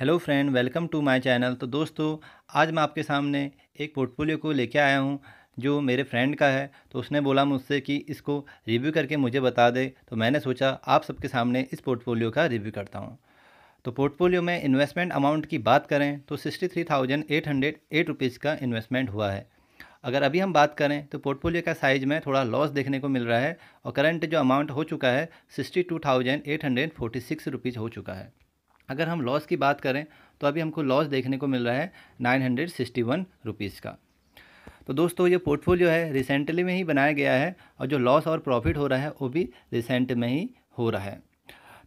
hello friend welcome to my channel तो दोस्तों आज मैं आपके सामने एक पोर्टफोलियो को लेके आया हूँ जो मेरे फ्रेंड का है तो उसने बोला मुझसे कि इसको रिव्यू करके मुझे बता दे तो मैंने सोचा आप सबके सामने इस पोर्टफोलियो का रिव्यू करता हूँ तो पोर्टफोलियो में इन्वेस्टमेंट अमाउंट की बात करें तो sixty three thousand eight hundred eight rupees का इन्वेस्टमेंट हुआ है अगर अभी हम बात करें तो पोर्टफोलियो का साइज में थोड़ा लॉस देखने को मिल रहा है और करंट जो अमाउंट हो चुका है sixty two thousand eight hundred forty six rupees हो चुका है अगर हम लॉस की बात करें तो अभी हमको लॉस देखने को मिल रहा है nine hundred sixty one rupees का तो दोस्तों ये पोर्टफोलियो है रिसेंटली में ही बनाया गया है और जो लॉस और प्रॉफिट हो रहा है वो भी रिसेंट में ही हो रहा है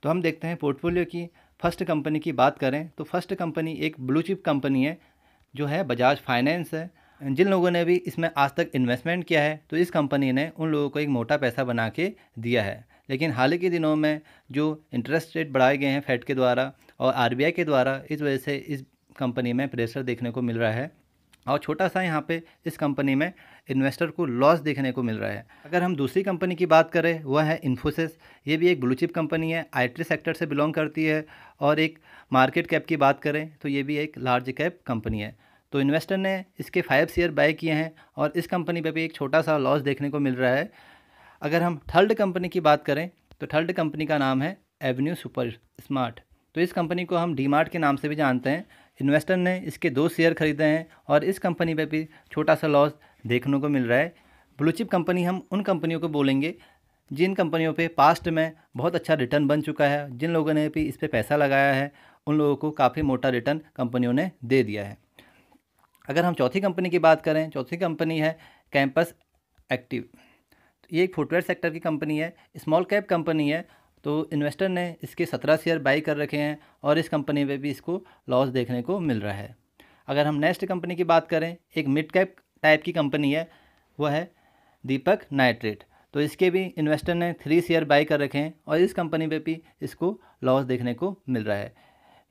तो हम देखते हैं पोर्टफोलियो की फर्स्ट कंपनी की बात करें तो फर्स्ट कंपनी एक ब्लू चिप कंपनी है जो है बजाज फाइनेंस है जिन लोगों ने भी इसमें आज तक इन्वेस्टमेंट किया है तो इस कंपनी ने उन लोगों को एक मोटा पैसा बना के दिया है लेकिन हाल के दिनों में जो इंटरेस्ट रेट बढ़ाए गए हैं फेड के द्वारा और आर के द्वारा इस वजह से इस कंपनी में प्रेशर देखने को मिल रहा है और छोटा सा यहाँ पे इस कंपनी में इन्वेस्टर को लॉस देखने को मिल रहा है अगर हम दूसरी कंपनी की बात करें वह है इन्फोसिस ये भी एक ब्लूचिप कंपनी है आईटी सेक्टर से बिलोंग करती है और एक मार्केट कैप की बात करें तो ये भी एक लार्ज कैप कंपनी है तो इन्वेस्टर ने इसके फाइव शेयर बाय किए हैं और इस कंपनी पर भी एक छोटा सा लॉस देखने को मिल रहा है अगर हम थर्ड कंपनी की बात करें तो थर्ड कंपनी का नाम है एवेन्यू सुपर स्मार्ट तो इस कंपनी को हम डी के नाम से भी जानते हैं इन्वेस्टर ने इसके दो शेयर खरीदे हैं और इस कंपनी पर भी छोटा सा लॉस देखने को मिल रहा है ब्लूचिप कंपनी हम उन कंपनियों को बोलेंगे जिन कंपनियों पे पास्ट में बहुत अच्छा रिटर्न बन चुका है जिन लोगों ने भी इस पर पैसा लगाया है उन लोगों को काफ़ी मोटा रिटर्न कंपनियों ने दे दिया है अगर हम चौथी कंपनी की बात करें चौथी कंपनी है कैंपस एक्टिव ये एक फुटवेयर सेक्टर की कंपनी है स्मॉल कैप कंपनी है तो इन्वेस्टर ने इसके सत्रह शेयर बाई कर रखे हैं और इस कंपनी में भी इसको लॉस देखने को मिल रहा है अगर हम नेक्स्ट कंपनी की बात करें एक मिड कैप टाइप की कंपनी है वह है दीपक नाइट्रेट तो इसके भी इन्वेस्टर ने थ्री शेयर बाई कर रखे हैं और इस कंपनी पर भी इसको लॉस देखने को मिल रहा है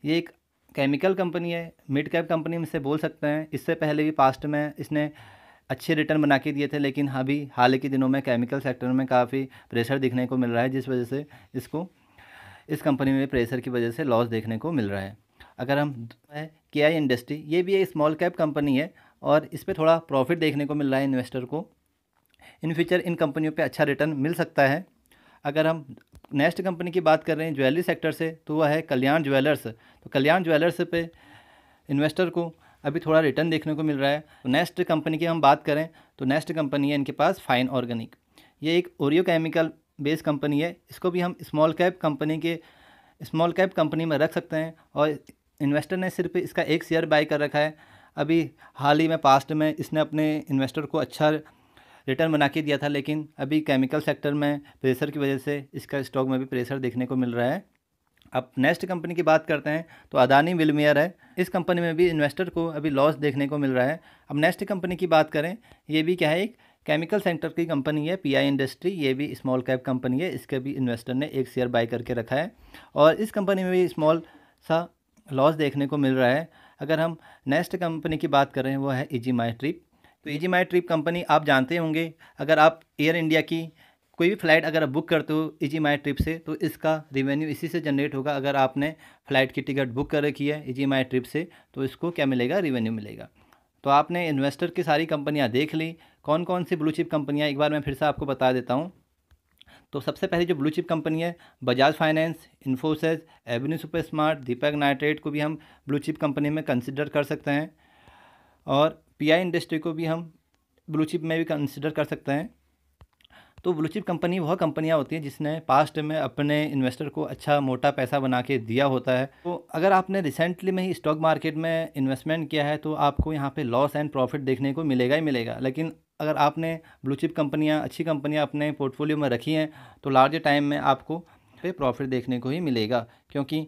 ये एक केमिकल कंपनी है मिड कैप कंपनी में से बोल सकते हैं इससे पहले भी पास्ट में इसने अच्छे रिटर्न बना के दिए थे लेकिन अभी हाँ हाल के दिनों में केमिकल सेक्टर में काफ़ी प्रेशर देखने को मिल रहा है जिस वजह से इसको इस कंपनी में प्रेशर की वजह से लॉस देखने को मिल रहा है अगर हम है के आई इंडस्ट्री ये भी एक स्मॉल कैप कंपनी है और इस पर थोड़ा प्रॉफिट देखने को मिल रहा है इन्वेस्टर को इन फ्यूचर इन कंपनियों पर अच्छा रिटर्न मिल सकता है अगर हम नेक्स्ट कंपनी की बात कर रहे हैं ज्वेलरी सेक्टर से तो वह है कल्याण ज्वेलर्स तो कल्याण ज्वेलर्स पे इन्वेस्टर को अभी थोड़ा रिटर्न देखने को मिल रहा है तो नेक्स्ट कंपनी की हम बात करें तो नेक्स्ट कंपनी है इनके पास फाइन ऑर्गेनिक ये एक ओरियो केमिकल बेस्ड कंपनी है इसको भी हम स्मॉल कैप कंपनी के स्मॉल कैप कंपनी में रख सकते हैं और इन्वेस्टर ने सिर्फ इसका एक शेयर बाय कर रखा है अभी हाल ही में पास्ट में इसने अपने इन्वेस्टर को अच्छा रिटर्न बना के दिया था लेकिन अभी केमिकल सेक्टर में प्रेशर की वजह से इसका स्टॉक में भी प्रेशर देखने को मिल रहा है अब नेक्स्ट कंपनी की बात करते हैं तो अदानी विलमेयर है इस कंपनी में भी इन्वेस्टर को अभी लॉस देखने को मिल रहा है अब नेक्स्ट कंपनी की बात करें ये भी क्या है एक केमिकल सेक्टर की कंपनी है पीआई इंडस्ट्री ये भी स्मॉल कैप कंपनी है इसके भी इन्वेस्टर ने एक शेयर बाय करके रखा है और इस कंपनी में भी स्मॉल सा लॉस देखने को मिल रहा है अगर हम नेक्स्ट कंपनी की बात करें वो है इजी माई ट्रिप तो इजी माई ट्रिप कंपनी आप जानते होंगे अगर आप एयर इंडिया की कोई भी फ़्लाइट अगर आप बुक करते हो इजी माई ट्रिप से तो इसका रिवेन्यू इसी से जनरेट होगा अगर आपने फ़्लाइट की टिकट बुक कर रखी है इजी माई ट्रिप से तो इसको क्या मिलेगा रिवेन्यू मिलेगा तो आपने इन्वेस्टर की सारी कंपनियाँ देख ली कौन कौन सी ब्लू चिप कंपनियाँ एक बार मैं फिर से आपको बता देता हूँ तो सबसे पहले जो ब्लू चिप कंपनी है Bajaj finance Infosys avenue super smart Deepak nitrate को भी हम ब्लू चिप कंपनी में कंसिडर कर सकते हैं और पी इंडस्ट्री को भी हम ब्लू चिप में भी कंसिडर कर सकते हैं तो ब्लूचिप कंपनी वह कंपनियाँ होती हैं जिसने पास्ट में अपने इन्वेस्टर को अच्छा मोटा पैसा बना के दिया होता है तो अगर आपने रिसेंटली में ही स्टॉक मार्केट में इन्वेस्टमेंट किया है तो आपको यहाँ पर लॉस एंड प्रॉफिट देखने को मिलेगा ही मिलेगा लेकिन अगर आपने ब्लूचिप कंपनियाँ अच्छी कंपनियाँ अपने पोर्टफोलियो में रखी हैं तो लार्ज टाइम में आपको पे प्रॉफिट देखने को ही मिलेगा क्योंकि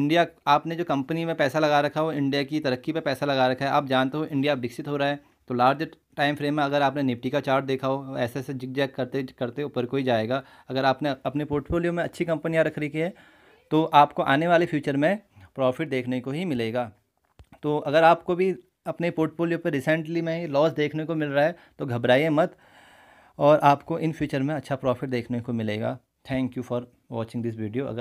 इंडिया आपने जो कंपनी में पैसा लगा रखा हो इंडिया की तरक्की पे पैसा लगा रखा है आप जानते हो इंडिया विकसित हो रहा है तो लार्ज टाइम फ्रेम में अगर आपने निफ्टी का चार्ट देखा हो ऐसे ऐसे जिग जैक करते करते ऊपर को ही जाएगा अगर आपने अपने पोर्टफोलियो में अच्छी कंपनियाँ रख रखी है तो आपको आने वाले फ्यूचर में प्रॉफिट देखने को ही मिलेगा तो अगर आपको भी अपने पोर्टफोलियो पर रिसेंटली में लॉस देखने को मिल रहा है तो घबराइए मत और आपको इन फ्यूचर में अच्छा प्रॉफिट देखने को मिलेगा thank you for watching this video अगर